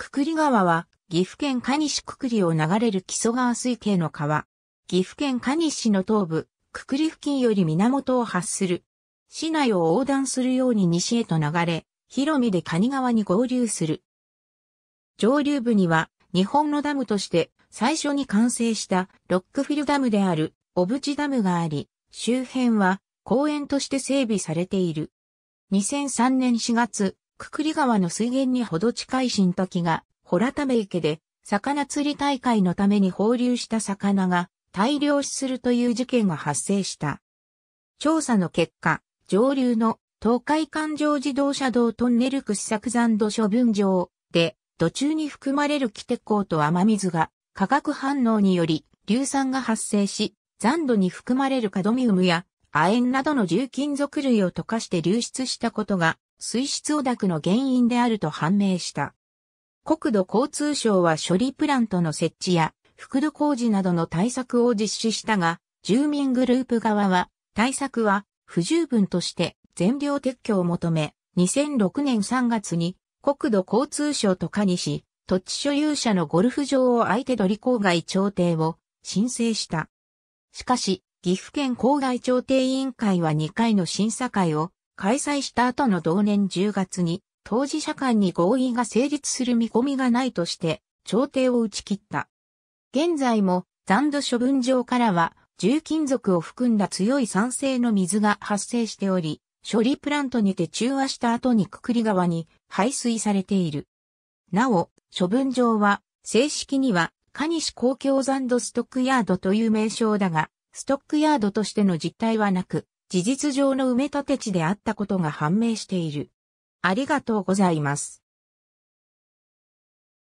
くくり川は、岐阜県蟹西くくりを流れる木曽川水系の川。岐阜県蟹西市の東部、くくり付近より源を発する。市内を横断するように西へと流れ、広見で蟹川に合流する。上流部には、日本のダムとして最初に完成したロックフィルダムである小淵ダムがあり、周辺は公園として整備されている。2003年4月、くくり川の水源にほど近い新滝が、ほらため池で、魚釣り大会のために放流した魚が大量死するという事件が発生した。調査の結果、上流の東海環状自動車道トンネル掘削残土処分場で、土中に含まれるキテコウと雨水が化学反応により硫酸が発生し、残土に含まれるカドミウムや亜鉛などの重金属類を溶かして流出したことが水質汚濁の原因であると判明した。国土交通省は処理プラントの設置や、復土工事などの対策を実施したが、住民グループ側は、対策は不十分として全量撤去を求め、2006年3月に国土交通省と加し、土地所有者のゴルフ場を相手取り郊外調停を申請した。しかし、岐阜県郊外調停委員会は2回の審査会を開催した後の同年10月に、当事者間に合意が成立する見込みがないとして、調停を打ち切った。現在も残土処分場からは、重金属を含んだ強い酸性の水が発生しており、処理プラントにて中和した後にくくり川に排水されている。なお、処分場は、正式には、カニシ公共残土ストックヤードという名称だが、ストックヤードとしての実態はなく、事実上の埋め立て地であったことが判明している。ありがとうございます。